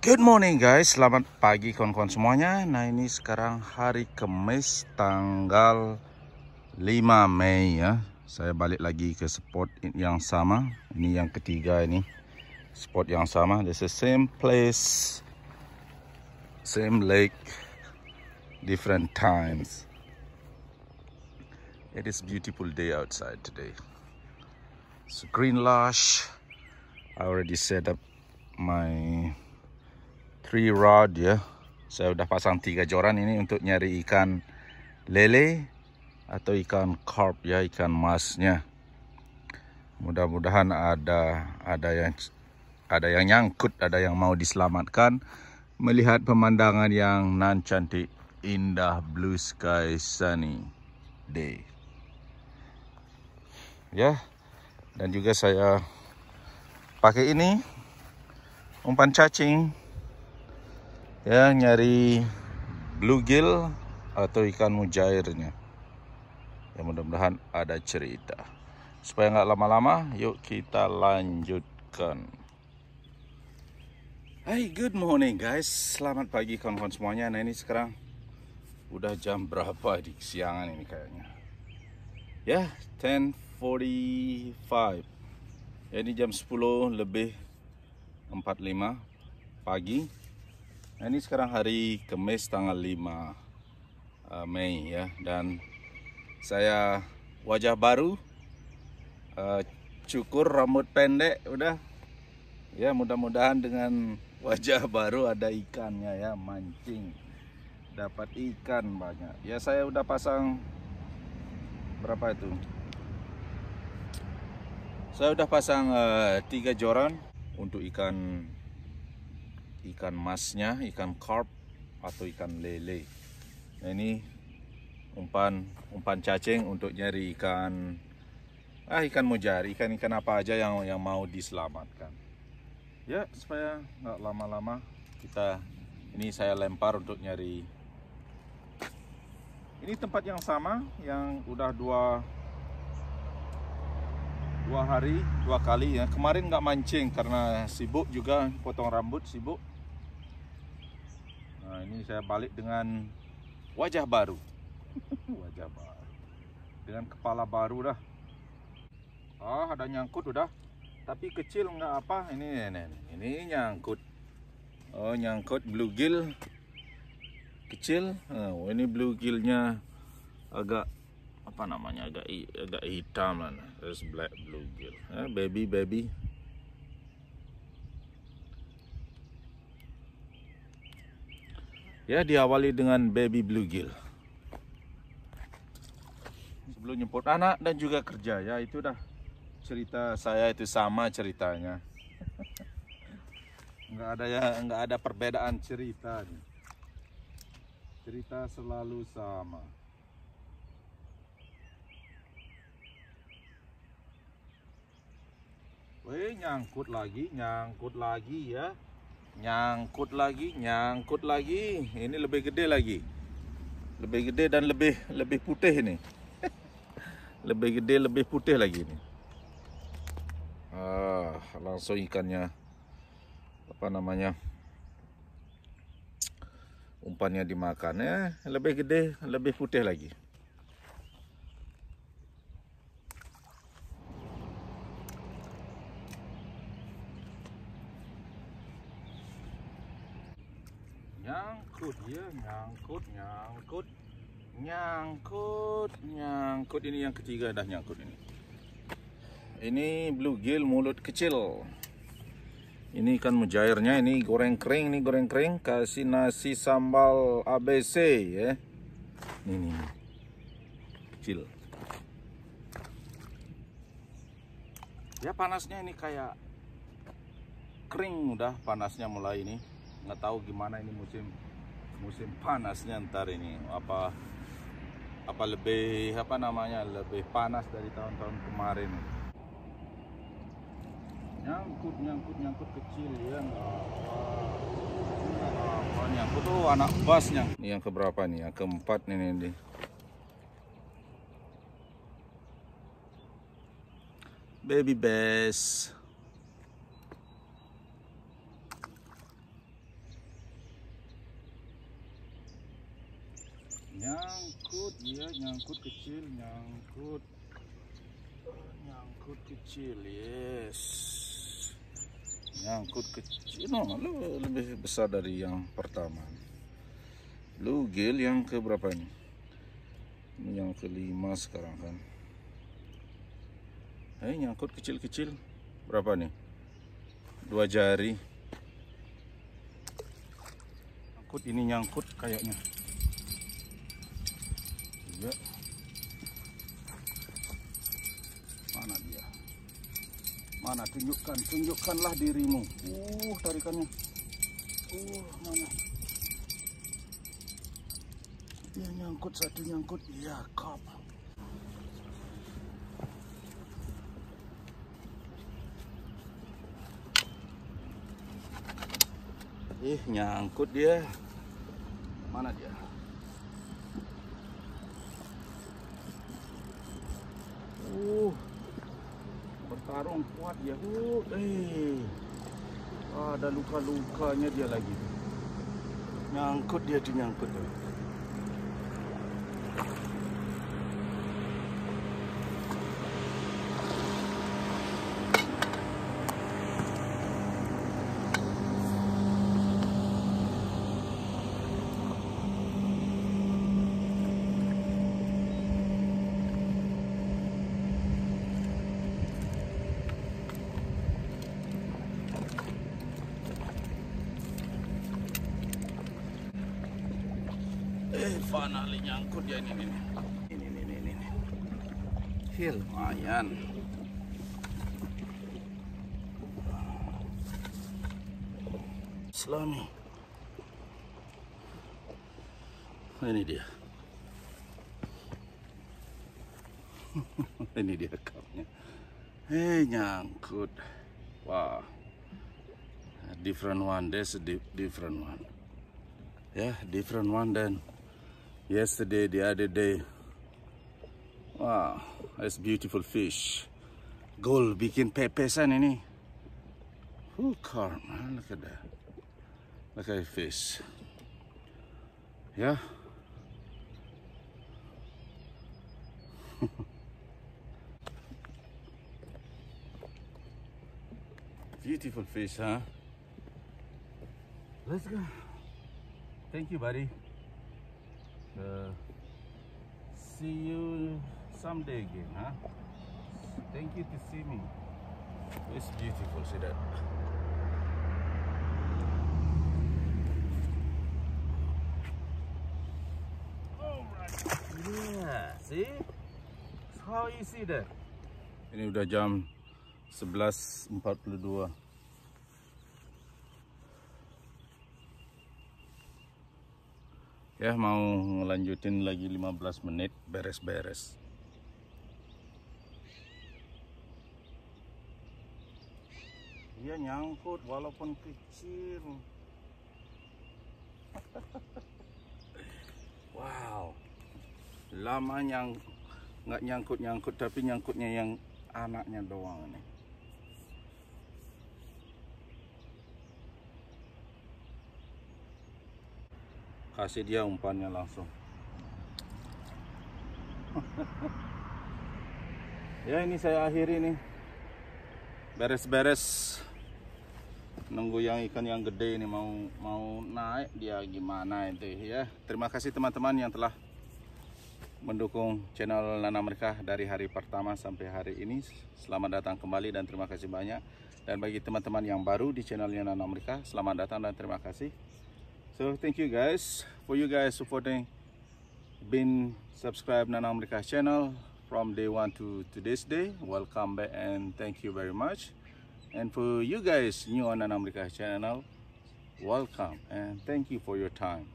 Good morning guys, selamat pagi kawan-kawan semuanya Nah ini sekarang hari Kamis tanggal 5 Mei ya Saya balik lagi ke spot yang sama Ini yang ketiga ini Spot yang sama, this is same place Same lake Different times It is beautiful day outside today It's green lush I already set up my three rod ya. Saya sudah pasang tiga joran ini untuk nyari ikan lele atau ikan carp ya, ikan masnya. Mudah-mudahan ada ada yang ada yang nyangkut, ada yang mau diselamatkan. Melihat pemandangan yang nan cantik, indah blue sky sunny day. Ya. Dan juga saya pakai ini umpan cacing ya nyari bluegill atau ikan mujairnya ya mudah-mudahan ada cerita supaya nggak lama-lama yuk kita lanjutkan Hai hey, good morning guys selamat pagi kawan-kawan semuanya nah ini sekarang udah jam berapa di siangan ini kayaknya ya 10.45 ya ini jam 10 lebih 45 pagi Nah ini sekarang hari Kamis tanggal 5 eh, Mei ya dan saya wajah baru uh, cukur rambut pendek udah ya mudah-mudahan dengan wajah baru ada ikannya ya mancing dapat ikan banyak ya saya udah pasang berapa itu saya udah pasang uh, tiga joran untuk ikan ikan masnya, ikan carp atau ikan lele. Nah, ini umpan umpan cacing untuk nyari ikan ah ikan mujair, ikan-ikan apa aja yang yang mau diselamatkan. Ya, supaya nggak lama-lama kita ini saya lempar untuk nyari ini tempat yang sama yang udah dua dua hari dua kali ya kemarin nggak mancing karena sibuk juga potong rambut sibuk Nah ini saya balik dengan wajah baru Wajah baru Dengan kepala baru dah oh ada nyangkut udah Tapi kecil nggak apa Ini ini, ini nyangkut Oh nyangkut bluegill Kecil ah, Oh ini bluegillnya agak apa namanya agak agak hitam lah. Terus black bluegill. Eh, ah, baby baby Ya, diawali dengan baby bluegill. Sebelum nyemput anak dan juga kerja ya, itu dah cerita saya itu sama ceritanya. Enggak ada ya, enggak ada perbedaan cerita nih. Cerita selalu sama. Weh, nyangkut lagi, nyangkut lagi ya. Nyangkut lagi, nyangkut lagi. Ini lebih gede lagi. Lebih gede dan lebih lebih putih ini. lebih gede, lebih putih lagi ini. Ah, langsung ikannya apa namanya? Umpannya dimakan ya, lebih gede, lebih putih lagi. nyangkut ya nyangkut nyangkut nyangkut nyangkut ini yang ketiga dah nyangkut ini ini bluegill mulut kecil ini ikan mujairnya ini goreng kering ini goreng kering kasih nasi sambal ABC ya ini, ini. kecil ya panasnya ini kayak kering udah panasnya mulai ini nggak tahu gimana ini musim musim panasnya ntar ini apa apa lebih apa namanya lebih panas dari tahun-tahun kemarin nyangkut nyangkut nyangkut kecil ya apa nyangkut tuh oh, anak basnya ini yang keberapa nih yang keempat nih ini baby bass nyangkut ya nyangkut kecil nyangkut nyangkut kecil yes nyangkut kecil no, lu lebih besar dari yang pertama lu gel yang berapa ini ini yang kelima sekarang kan eh hey, nyangkut kecil-kecil berapa nih dua jari nyangkut ini nyangkut kayaknya juga mana dia mana tunjukkan tunjukkanlah dirimu uh tarikannya uh mana dia nyangkut satu nyangkut Iya, kap ih nyangkut dia mana dia karung kuat ya eh ada luka-lukanya dia lagi nyangkut dia tuh nyangkut tuh Fana li nyangkut ya ini ini. Ini ini ini ini. Hil, lumayan. Selami. Ini dia. ini dia kapnya. hei eh, nyangkut. Wah. Wow different one this a di different one yeah different one then yesterday, the other day. Wow, that's beautiful fish. Gold bikin pepesan ini. Full car? man. Look at that. Look at the face. Yeah. Beautiful fish, huh? Let's go. Thank you, buddy. uh, see you someday again huh thank you to see me it's beautiful see that Yeah, see? How you see that? Ini udah jam 11.42. ya mau ngelanjutin lagi 15 menit beres-beres dia nyangkut walaupun kecil wow lama yang nggak nyangkut-nyangkut tapi nyangkutnya yang anaknya doang nih kasih dia umpannya langsung ya ini saya akhiri nih beres-beres nunggu yang ikan yang gede ini mau mau naik dia gimana itu ya terima kasih teman-teman yang telah mendukung channel Nana Merkah dari hari pertama sampai hari ini selamat datang kembali dan terima kasih banyak dan bagi teman-teman yang baru di channelnya Nana Merkah selamat datang dan terima kasih so thank you guys for you guys supporting been subscribed Nanam Rika channel from day one to today's day welcome back and thank you very much and for you guys new on Nanam Rika channel welcome and thank you for your time